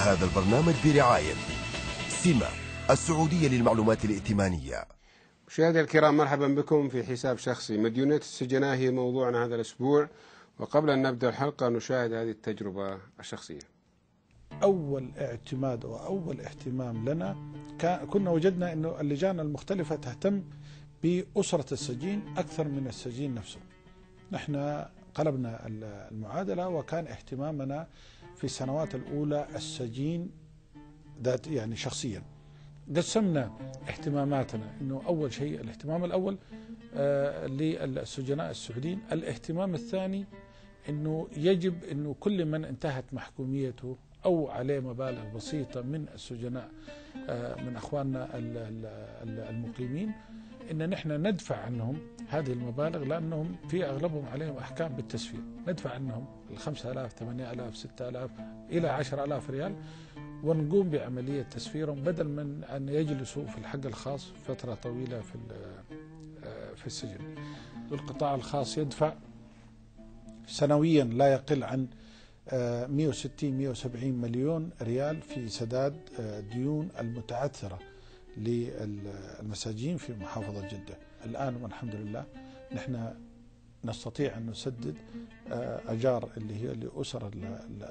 هذا البرنامج برعاية سما السعودية للمعلومات الائتمانية مشاهدي الكرام مرحبا بكم في حساب شخصي مديونية السجناء هي موضوعنا هذا الأسبوع وقبل أن نبدأ الحلقة نشاهد هذه التجربة الشخصية أول اعتماد وأول اهتمام لنا كنا وجدنا أن اللجان المختلفة تهتم بأسرة السجين أكثر من السجين نفسه نحن قلبنا المعادلة وكان اهتمامنا في السنوات الأولى السجين ذات يعني شخصيا قسمنا اهتماماتنا انه اول شيء الاهتمام الاول آه، للسجناء السعوديين، الاهتمام الثاني انه يجب انه كل من انتهت محكوميته او عليه مبالغ بسيطه من السجناء آه، من اخواننا المقيمين ان نحن ندفع عنهم هذه المبالغ لانهم في اغلبهم عليهم احكام بالتسفيه، ندفع عنهم الخمسة آلاف ثمانية آلاف ستة آلاف إلى عشر آلاف ريال ونقوم بعملية تسفيرهم بدل من أن يجلسوا في الحق الخاص فترة طويلة في آه، في السجن القطاع الخاص يدفع سنويا لا يقل عن 160 آه، 170 مليون ريال في سداد آه، ديون المتعثرة للمساجين في محافظة جدة الآن والحمد لله نحن نستطيع أن نسدد آه، أجار اللي هي لأسر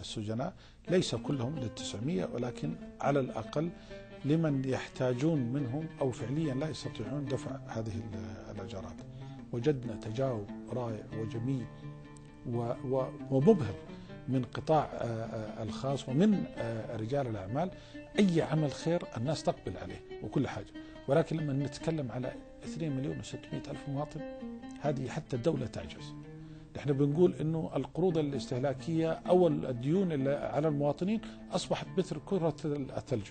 السجناء ليس كلهم للتسعمية ولكن على الأقل لمن يحتاجون منهم أو فعليا لا يستطيعون دفع هذه الأجارات وجدنا تجاوب رائع وجميل ومبهر من قطاع آه، آه، الخاص ومن رجال الأعمال أي عمل خير الناس تقبل عليه وكل حاجة ولكن لما نتكلم على 2 مليون و600 ألف مواطن هذه حتى الدولة تعجز نحن بنقول انه القروض الاستهلاكية او الديون اللي على المواطنين اصبحت مثل كرة الثلج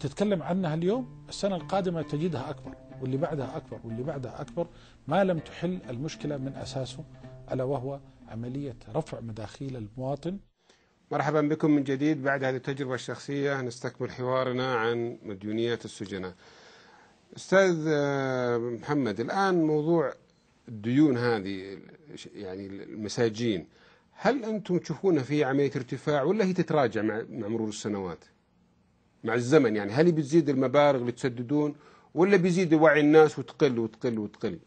تتكلم عنها اليوم السنة القادمة تجدها اكبر واللي بعدها اكبر واللي بعدها اكبر ما لم تحل المشكلة من اساسه الا وهو عملية رفع مداخيل المواطن مرحبا بكم من جديد بعد هذه التجربة الشخصية نستكمل حوارنا عن مديونيات السجناء أستاذ محمد الآن موضوع الديون هذه يعني المساجين هل أنتم تشوفونها في عملية ارتفاع ولا هي تتراجع مع, مرور السنوات مع الزمن يعني هل بتزيد المبالغ اللي تسددون ولا بيزيد وعي الناس وتقل وتقل وتقل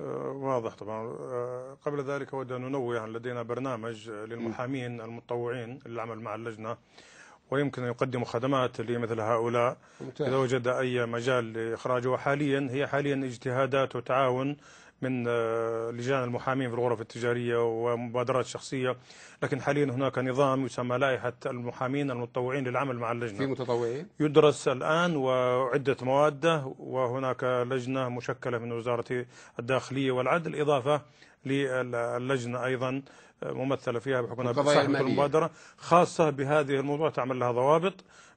آه، واضح طبعا آه، قبل ذلك أود أن انوه أن لدينا برنامج للمحامين المتطوعين للعمل مع اللجنة ويمكن أن يقدموا خدمات لمثل هؤلاء ممتاز. إذا وجد أي مجال لإخراجه وحاليا هي حاليا اجتهادات وتعاون من آه، لجان المحامين في الغرف التجارية ومبادرات شخصية لكن حاليا هناك نظام يسمى لائحة المحامين المتطوعين للعمل مع اللجنة في متطوعين؟ يدرس الآن وعدة مواد وهناك لجنة مشكلة من وزارة الداخلية والعدل إضافة للجنة أيضا ممثلة فيها بحكم صاحب المبادرة خاصة بهذه الموضوع تعمل لها ضوابط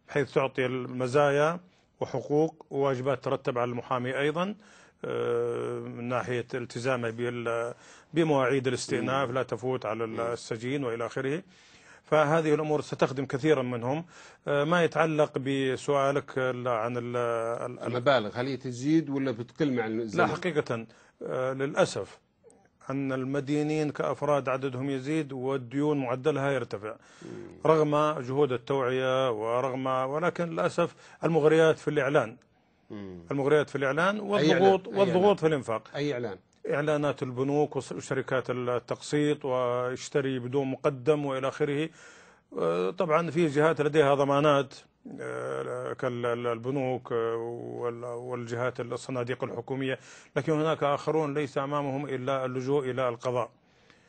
بحيث تعطي المزايا وحقوق وواجبات ترتب على المحامي أيضا من ناحية التزامه بمواعيد الاستئناف لا تفوت على السجين وإلى آخره فهذه الأمور ستخدم كثيرا منهم آه، ما يتعلق بسؤالك عن المبالغ هل هي تزيد ولا بتقل مع لا حقيقة آه، للأسف أن المدينين كأفراد عددهم يزيد والديون معدلها يرتفع رغم جهود التوعية ورغم ولكن للأسف المغريات في الإعلان المغريات في الإعلان والضغوط أي والضغوط في الإنفاق أي إعلان إعلانات البنوك وشركات التقسيط واشتري بدون مقدم وإلى آخره آه، طبعا في جهات لديها ضمانات آه، كالبنوك آه، والجهات الصناديق الحكومية لكن هناك آخرون ليس أمامهم إلا اللجوء إلى القضاء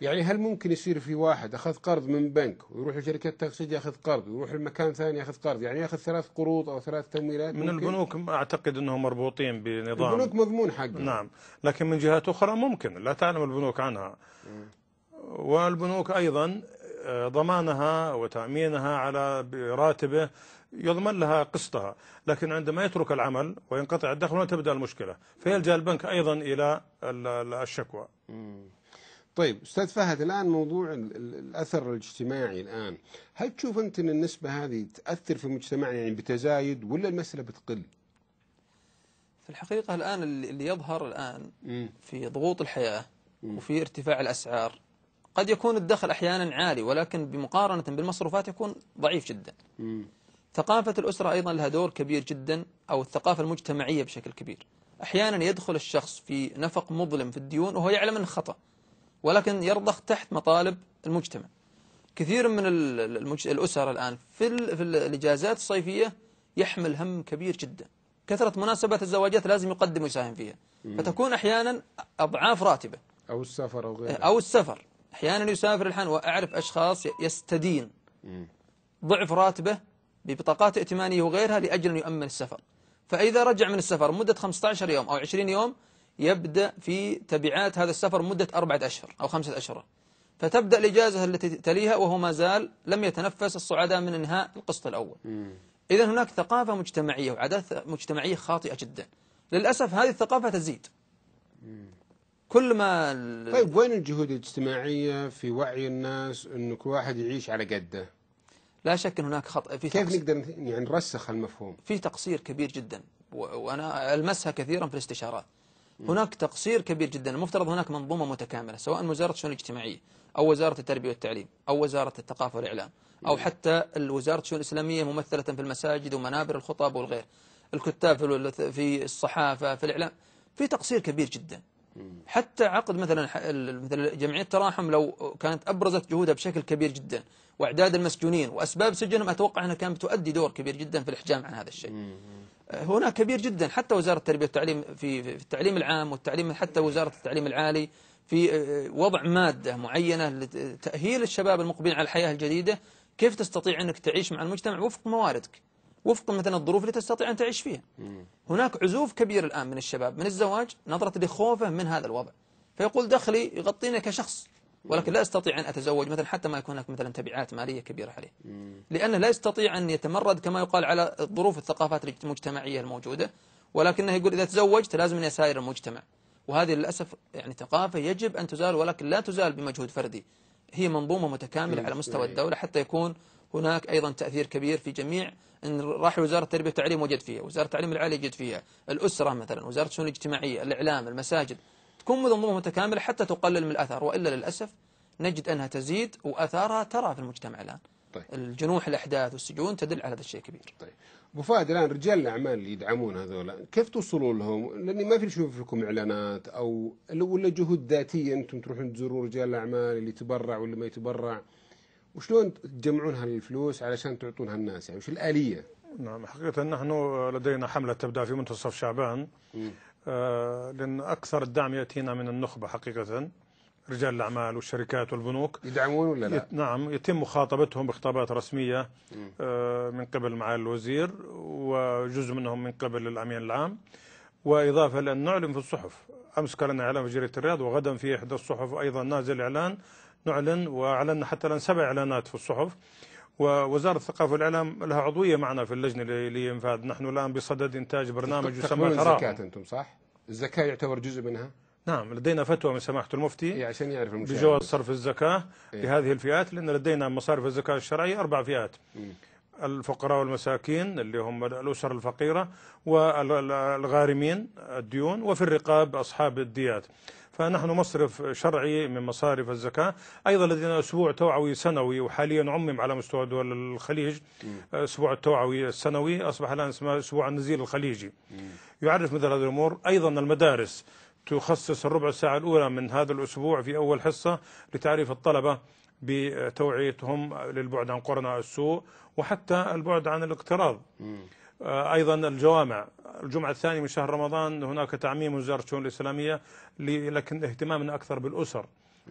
يعني هل ممكن يصير في واحد اخذ قرض من بنك ويروح لشركه تقسيط ياخذ قرض ويروح لمكان ثاني ياخذ قرض يعني ياخذ ثلاث قروض او ثلاث تمويلات من البنوك اعتقد انهم مربوطين بنظام البنوك مضمون حقه نعم لكن من جهات اخرى ممكن لا تعلم البنوك عنها والبنوك ايضا آه، ضمانها وتامينها على راتبه يضمن لها قسطها لكن عندما يترك العمل وينقطع الدخل تبدا المشكله فيلجا البنك ايضا الى الشكوى طيب استاذ فهد الان موضوع الاثر الاجتماعي الان هل تشوف انت ان النسبه هذه تاثر في المجتمع يعني بتزايد ولا المساله بتقل؟ في الحقيقه الان اللي يظهر الان في ضغوط الحياه وفي ارتفاع الاسعار قد يكون الدخل احيانا عالي ولكن بمقارنه بالمصروفات يكون ضعيف جدا. ثقافه الاسره ايضا لها دور كبير جدا او الثقافه المجتمعيه بشكل كبير. احيانا يدخل الشخص في نفق مظلم في الديون وهو يعلم انه خطأ. ولكن يرضخ تحت مطالب المجتمع كثير من الأسر الآن في, في الإجازات الصيفية يحمل هم كبير جدا كثرة مناسبات الزواجات لازم يقدم ويساهم فيها فتكون أحيانا أضعاف راتبه أو السفر أو غيره أو السفر أحيانا يسافر الحين وأعرف أشخاص يستدين ضعف راتبه ببطاقات ائتمانية وغيرها لأجل أن يؤمن السفر فإذا رجع من السفر مدة 15 يوم أو 20 يوم يبدأ في تبعات هذا السفر مدة أربعة أشهر أو خمسة أشهر فتبدأ الإجازة التي تليها وهو ما زال لم يتنفس الصعداء من إنهاء القسط الأول إذا هناك ثقافة مجتمعية وعادات مجتمعية خاطئة جدا للأسف هذه الثقافة تزيد كل ما طيب وين الجهود الاجتماعية في وعي الناس أن كل واحد يعيش على قده لا شك أن هناك خطأ في كيف نقدر يعني نرسخ المفهوم في تقصير كبير جدا وأنا ألمسها كثيرا في الاستشارات هناك تقصير كبير جدا المفترض هناك منظومة متكاملة سواء وزارة الشؤون الاجتماعية أو وزارة التربية والتعليم أو وزارة الثقافة والإعلام أو حتى وزارة الشؤون الإسلامية ممثلة في المساجد ومنابر الخطب والغير الكتاب في الصحافة في الإعلام في تقصير كبير جدا حتى عقد مثلا مثل جمعية تراحم لو كانت أبرزت جهودها بشكل كبير جدا وإعداد المسجونين وأسباب سجنهم أتوقع أنها كانت بتؤدي دور كبير جدا في الإحجام عن هذا الشيء هنا كبير جدا حتى وزارة التربية والتعليم في, في التعليم العام والتعليم حتى وزارة التعليم العالي في آه، آه، وضع مادة معينة لتأهيل الشباب المقبلين على الحياة الجديدة كيف تستطيع أنك تعيش مع المجتمع وفق مواردك وفق مثلا الظروف اللي تستطيع أن تعيش فيها هناك عزوف كبير الآن من الشباب من الزواج نظرة لخوفه من هذا الوضع فيقول دخلي يغطيني كشخص ولكن لا استطيع أن أتزوج مثلا حتى ما يكون هناك مثلا تبعات مالية كبيرة عليه لأنه لا يستطيع أن يتمرد كما يقال على الظروف الثقافات المجتمعية الموجودة ولكنه يقول إذا تزوجت لازم أن يساير المجتمع وهذه للأسف يعني ثقافة يجب أن تزال ولكن لا تزال بمجهود فردي هي منظومة متكاملة على مستوى إيه. الدولة حتى يكون هناك أيضا تأثير كبير في جميع إن راح وزارة التربية والتعليم وجد فيها وزارة التعليم العالي يجد فيها الأسرة مثلا وزارة الشؤون الاجتماعية الإعلام المساجد تكون منظومة متكاملة حتى تقلل من الأثر وإلا للأسف نجد أنها تزيد وأثارها ترى في المجتمع الآن طيب. الجنوح الأحداث والسجون تدل على هذا الشيء كبير طيب ابو فهد الان رجال الاعمال اللي يدعمون هذول كيف توصلوا لهم؟ لاني ما في نشوف لكم اعلانات او ولا جهود ذاتيه انتم تروحون تزورون رجال الاعمال اللي يتبرع واللي ما يتبرع وشلون تجمعون هالفلوس علشان تعطونها الناس يعني وش الآلية نعم حقيقة نحن لدينا حملة تبدأ في منتصف شعبان آه لأن أكثر الدعم يأتينا من النخبة حقيقة رجال الأعمال والشركات والبنوك يدعمون ولا لا؟ يت نعم يتم مخاطبتهم بخطابات رسمية آه من قبل معالي الوزير وجزء منهم من قبل الأمين العام وإضافة لأن نعلن في الصحف أمس كان إعلان في جريدة الرياض وغدا في إحدى الصحف أيضا نازل إعلان نعلن وأعلنا حتى الآن سبع إعلانات في الصحف ووزارة الثقافة والإعلام لها عضوية معنا في اللجنة لإنفاذ نحن الآن بصدد إنتاج برنامج يسمى الثراء الزكاة أنتم صح؟ الزكاة يعتبر جزء منها؟ نعم لدينا فتوى من سماحة المفتي إيه، عشان يعرف بجواز صرف الزكاة إيه؟ لهذه الفئات لأن لدينا مصارف الزكاة الشرعية أربع فئات إيه؟ الفقراء والمساكين اللي هم الأسر الفقيرة والغارمين الديون وفي الرقاب أصحاب الديات فنحن مصرف شرعي من مصارف الزكاة أيضا لدينا أسبوع توعوي سنوي وحاليا عمم على مستوى دول الخليج أسبوع التوعوي السنوي أصبح الآن اسمه أسبوع النزيل الخليجي يعرف مثل هذه الأمور أيضا المدارس تخصص الربع ساعة الأولى من هذا الأسبوع في أول حصة لتعريف الطلبة بتوعيتهم للبعد عن قرناء السوء وحتى البعد عن الاقتراض آه، أيضا الجوامع الجمعة الثانية من شهر رمضان هناك تعميم وزارة الشؤون الإسلامية لكن اهتمامنا أكثر بالأسر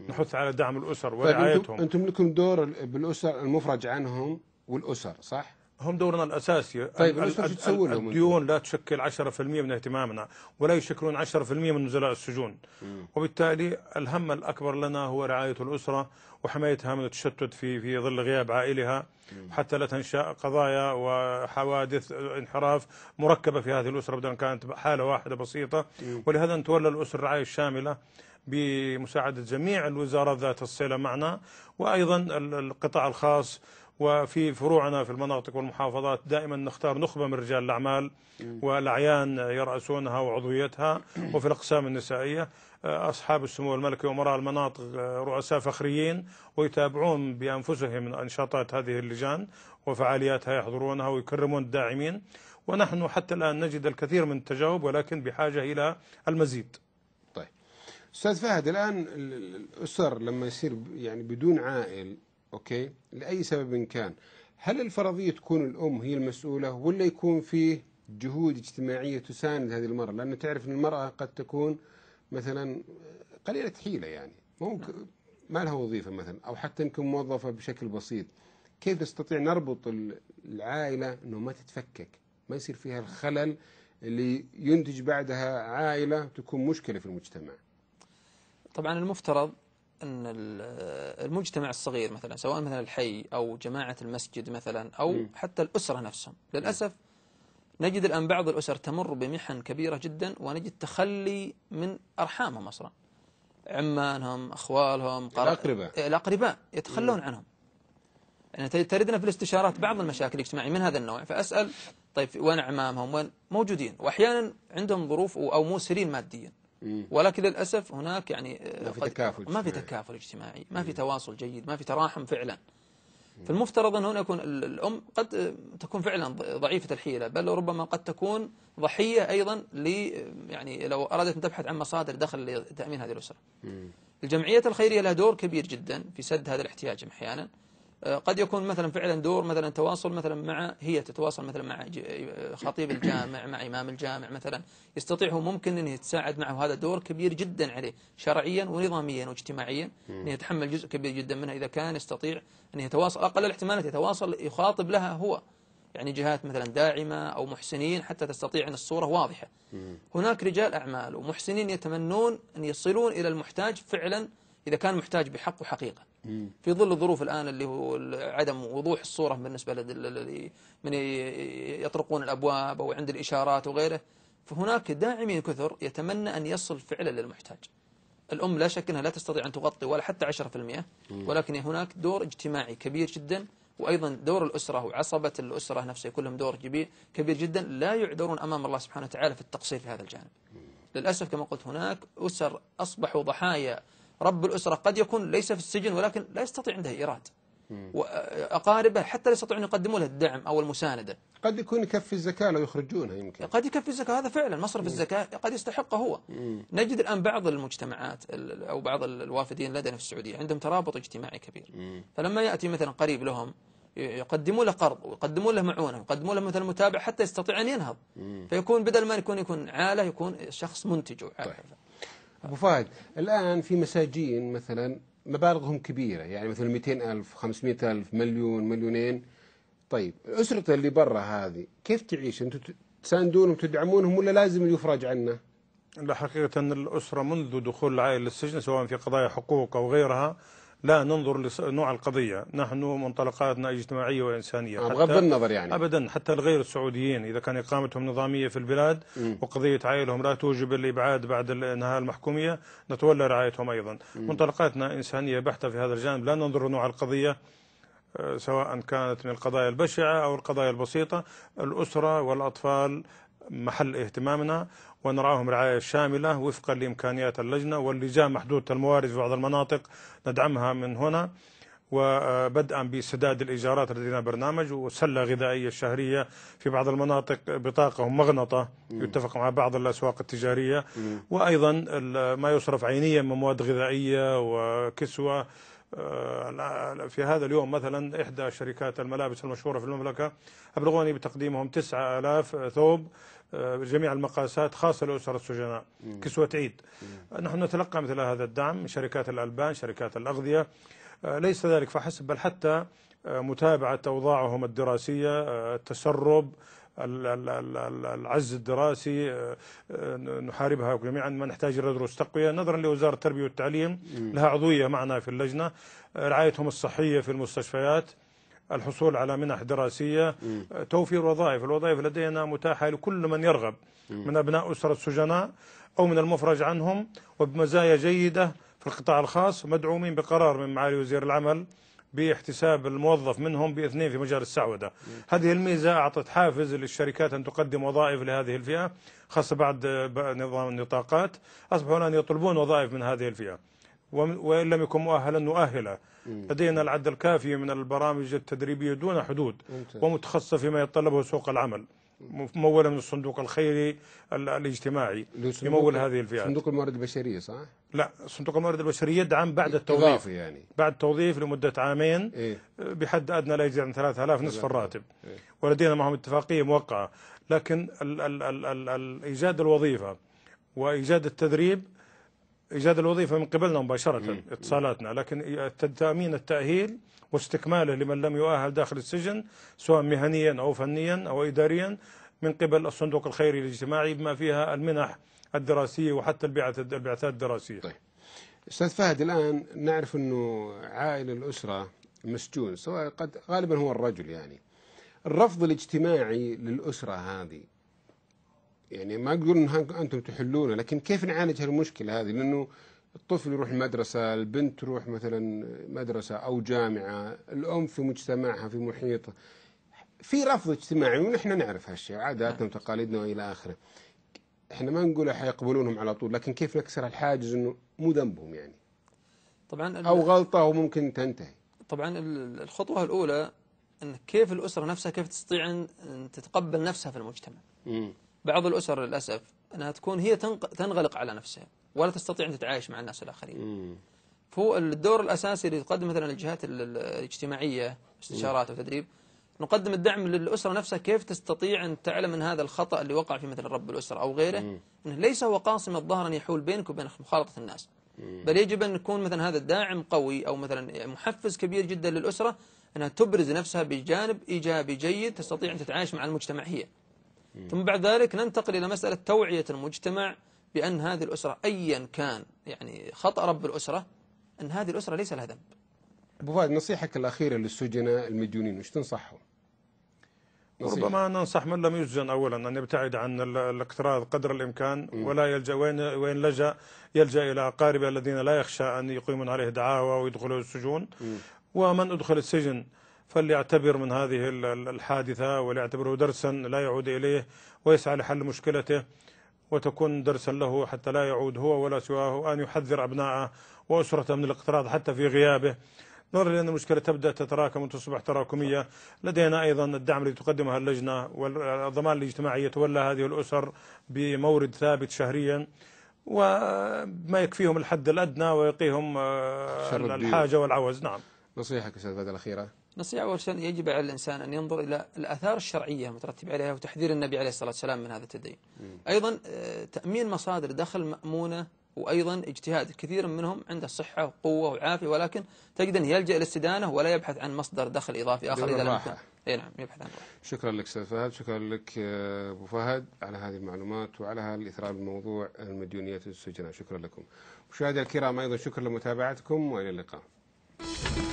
نحث على دعم الأسر طيب، ورعايتهم أنتم لكم دور بالأسر المفرج عنهم والأسر صح؟ هم دورنا الأساسي طيب الأسرة شو تسوي لهم الديون لا تشكل 10% من اهتمامنا ولا يشكلون 10% من نزلاء السجون مم. وبالتالي الهم الأكبر لنا هو رعاية الأسرة وحمايتها من التشتت في في ظل غياب عائلها مم. حتى لا تنشأ قضايا وحوادث انحراف مركبة في هذه الأسرة بدل كانت حالة واحدة بسيطة مم. ولهذا نتولى الأسر الرعاية الشاملة بمساعدة جميع الوزارات ذات الصلة معنا وأيضا القطاع الخاص وفي فروعنا في المناطق والمحافظات دائما نختار نخبة من رجال الأعمال والأعيان يرأسونها وعضويتها وفي الأقسام النسائية آه، أصحاب السمو الملكي وأمراء المناطق آه، رؤساء فخريين ويتابعون بأنفسهم أنشاطات هذه اللجان وفعالياتها يحضرونها ويكرمون الداعمين ونحن حتى الآن نجد الكثير من التجاوب ولكن بحاجة إلى المزيد طيب أستاذ فهد الآن الأسر لما يصير يعني بدون عائل أوكي لأي سبب إن كان هل الفرضية تكون الأم هي المسؤولة ولا يكون فيه جهود اجتماعية تساند هذه المرأة لأنه تعرف أن المرأة قد تكون مثلا قليلة حيلة يعني ممكن ما لها وظيفة مثلا أو حتى يمكن موظفة بشكل بسيط كيف نستطيع نربط العائلة أنه ما تتفكك ما يصير فيها الخلل اللي ينتج بعدها عائلة تكون مشكلة في المجتمع طبعا المفترض أن المجتمع الصغير مثلا سواء مثلا الحي أو جماعة المسجد مثلا أو م. حتى الأسرة نفسهم للأسف نجد الآن بعض الأسر تمر بمحن كبيرة جدا ونجد تخلي من أرحامهم أصلا عمانهم أخوالهم الأقرباء إيه، الأقرباء يتخلون م. عنهم يعني تردنا في الاستشارات بعض المشاكل الاجتماعية من هذا النوع فأسأل طيب وين أعمامهم وين موجودين وأحيانا عندهم ظروف أو موسرين ماديا ولكن للأسف هناك يعني ما في تكافل ما في تكافل اجتماعي ما في تواصل جيد ما في تراحم فعلا فالمفترض أن هنا يكون الأم قد تكون فعلا ضعيفة الحيلة بل ربما قد تكون ضحية أيضا ل يعني لو أرادت أن تبحث عن مصادر دخل لتأمين هذه الأسرة الجمعيات الخيرية لها دور كبير جدا في سد هذا الاحتياج أحيانا آه، قد يكون مثلا فعلا دور مثلا تواصل مثلا مع هي تتواصل مثلا مع آه، خطيب الجامع مع إمام الجامع مثلا يستطيع هو ممكن أنه يتساعد معه هذا دور كبير جدا عليه شرعيا ونظاميا واجتماعيا أنه يتحمل جزء كبير جدا منها إذا كان يستطيع أن يتواصل أقل الاحتمالات يتواصل يخاطب لها هو يعني جهات مثلا داعمة أو محسنين حتى تستطيع أن الصورة واضحة هناك رجال أعمال ومحسنين يتمنون أن يصلون إلى المحتاج فعلا إذا كان محتاج بحق وحقيقة في ظل الظروف الآن اللي هو عدم وضوح الصورة بالنسبة من يطرقون الأبواب أو عند الإشارات وغيره فهناك داعمين كثر يتمنى أن يصل فعلا للمحتاج الأم لا شك أنها لا تستطيع أن تغطي ولا حتى 10% ولكن هناك دور اجتماعي كبير جدا وأيضا دور الأسرة وعصبة الأسرة نفسها كلهم دور كبير جدا لا يعذرون أمام الله سبحانه وتعالى في التقصير في هذا الجانب للأسف كما قلت هناك أسر أصبحوا ضحايا رب الأسرة قد يكون ليس في السجن ولكن لا يستطيع عنده إيراد وأقاربه حتى لا يستطيعون يقدموا له الدعم أو المساندة قد يكون يكفي الزكاة لو يخرجونه يمكن قد يكفي الزكاة هذا فعلا مصرف الزكاة قد يستحقه هو نجد الآن بعض المجتمعات أو بعض الوافدين لدينا في السعودية عندهم ترابط اجتماعي كبير فلما يأتي مثلا قريب لهم يقدموا له قرض ويقدمون له معونة ويقدمون له مثلا متابع حتى يستطيع أن ينهض مم. فيكون بدل ما يكون يكون عالة يكون شخص منتج وعالة طيب. أبو فهد الآن في مساجين مثلا مبالغهم كبيرة يعني مثلا 200 ألف 500 ألف مليون مليونين طيب اسرته اللي برا هذه كيف تعيش أنتم تساندونهم تدعمونهم ولا لازم يفرج عنه لا حقيقة الأسرة منذ دخول العائلة للسجن سواء في قضايا حقوق أو غيرها لا ننظر لنوع القضية نحن منطلقاتنا اجتماعية وإنسانية نعم، بغض النظر يعني أبدا حتى الغير السعوديين إذا كان إقامتهم نظامية في البلاد م. وقضية عائلهم لا توجب الإبعاد بعد إنهاء المحكومية نتولى رعايتهم أيضا م. منطلقاتنا إنسانية بحتة في هذا الجانب لا ننظر لنوع القضية آه، سواء كانت من القضايا البشعة أو القضايا البسيطة الأسرة والأطفال محل اهتمامنا ونراهم رعاية شاملة وفقا لإمكانيات اللجنة واللجان محدودة الموارد في بعض المناطق ندعمها من هنا وبدءا بسداد الإيجارات لدينا برنامج وسلة غذائية شهرية في بعض المناطق بطاقة مغنطه يتفق مع بعض الأسواق التجارية وأيضا ما يصرف عينيا من مواد غذائية وكسوة آه، في هذا اليوم مثلا إحدى شركات الملابس المشهورة في المملكة أبلغوني بتقديمهم 9000 ثوب آه، بجميع المقاسات خاصة لأسر السجناء كسوة عيد نحن نتلقى مثل هذا الدعم من شركات الألبان شركات الأغذية آه، ليس ذلك فحسب بل حتى متابعة أوضاعهم الدراسية التسرب العز الدراسي آه، آه، نحاربها جميعا ما نحتاج الى دروس تقويه نظرا لوزاره التربيه والتعليم لها عضويه معنا في اللجنه آه، رعايتهم الصحيه في المستشفيات الحصول على منح دراسية توفير وظائف الوظائف لدينا متاحة لكل من يرغب من أبناء أسرة سجناء أو من المفرج عنهم وبمزايا جيدة في القطاع الخاص مدعومين بقرار من معالي وزير العمل باحتساب الموظف منهم باثنين في مجال السعودة هذه الميزة أعطت حافز للشركات أن تقدم وظائف لهذه الفئة خاصة بعد نظام النطاقات أصبحوا الآن يطلبون وظائف من هذه الفئة وإن لم يكن مؤهلا نؤهله لدينا العد الكافي من البرامج التدريبية دون حدود ومتخصصة فيما يتطلبه سوق العمل مموله من الصندوق الخيري الاجتماعي يمول هذه الفئات صندوق الموارد البشريه صح؟ لا صندوق الموارد البشريه يدعم بعد التوظيف يعني بعد التوظيف لمده عامين إيه؟ بحد ادنى لا يزيد عن 3000 نصف الراتب إيه؟ ولدينا معهم اتفاقيه موقعه لكن ال ال ال ال ال ايجاد الوظيفه وايجاد التدريب إيجاد الوظيفة من قبلنا مباشرة اتصالاتنا لكن تأمين التأهيل واستكماله لمن لم يؤهل داخل السجن سواء مهنيا أو فنيا أو إداريا من قبل الصندوق الخيري الاجتماعي بما فيها المنح الدراسية وحتى البعثات الدراسية طيب. أستاذ فهد الآن نعرف أنه عائل الأسرة مسجون سواء قد غالبا هو الرجل يعني الرفض الاجتماعي للأسرة هذه يعني ما ان انتم تحلونه لكن كيف نعالج هالمشكله هذه لانه الطفل يروح المدرسة البنت تروح مثلا مدرسة أو جامعة الأم في مجتمعها في محيطها في رفض اجتماعي ونحن نعرف هالشيء عاداتنا وتقاليدنا والى اخره. احنا ما نقول حيقبلونهم على طول لكن كيف نكسر الحاجز انه مو ذنبهم يعني. طبعا او غلطه وممكن تنتهي. طبعا الخطوه الاولى ان كيف الاسره نفسها كيف تستطيع ان تتقبل نفسها في المجتمع. امم بعض الأسر للأسف أنها تكون هي تنغلق على نفسها ولا تستطيع أن تتعايش مع الناس الآخرين فهو الدور الأساسي اللي تقدم مثلا الجهات الاجتماعية استشارات وتدريب نقدم الدعم للأسرة نفسها كيف تستطيع أن تعلم من هذا الخطأ اللي وقع فيه مثلا رب الأسرة أو غيره أنه ليس هو قاسم الظهر أن يحول بينك وبين مخالطة الناس بل يجب أن يكون مثلا هذا الداعم قوي أو مثلا محفز كبير جدا للأسرة أنها تبرز نفسها بجانب إيجابي جيد تستطيع أن تتعايش مع المجتمع هي ثم بعد ذلك ننتقل إلى مسألة توعية المجتمع بأن هذه الأسرة أيا كان يعني خطأ رب الأسرة أن هذه الأسرة ليس لها ذنب أبو فهد نصيحتك الأخيرة للسجناء المديونين وش تنصحهم؟ ربما ننصح من لم يسجن اولا ان يبتعد عن الاقتراض قدر الامكان ولا يلجا وين وين لجا يلجا الى اقاربه الذين لا يخشى ان يقيمون عليه دعاوى ويدخلوا السجون ومن ادخل السجن فليعتبر من هذه الحادثة وليعتبره درسا لا يعود إليه ويسعى لحل مشكلته وتكون درسا له حتى لا يعود هو ولا سواه أن يحذر أبناءه وأسرته من الاقتراض حتى في غيابه نرى أن المشكلة تبدأ تتراكم وتصبح تراكمية لدينا أيضا الدعم الذي تقدمها اللجنة والضمان الاجتماعي يتولى هذه الأسر بمورد ثابت شهريا وما يكفيهم الحد الأدنى ويقيهم آه، الحاجة والعوز نعم نصيحة أستاذ الأخيرة نصيحة أول شيء يجب على الإنسان أن ينظر إلى الآثار الشرعية المترتب عليها وتحذير النبي عليه الصلاة والسلام من هذا التدين أيضا آه، تأمين مصادر دخل مأمونة وأيضا اجتهاد كثير منهم عنده صحة وقوة وعافية ولكن تجد أن يلجأ للاستدانة ولا يبحث عن مصدر دخل إضافي آخر إذا لم يكن اي نعم يبحث عنه شكرا لك استاذ فهد شكرا لك آه، ابو فهد على هذه المعلومات وعلى الاثراء بموضوع المديونيه السجناء شكرا لكم مشاهدي الكرام ايضا شكرا لمتابعتكم والى اللقاء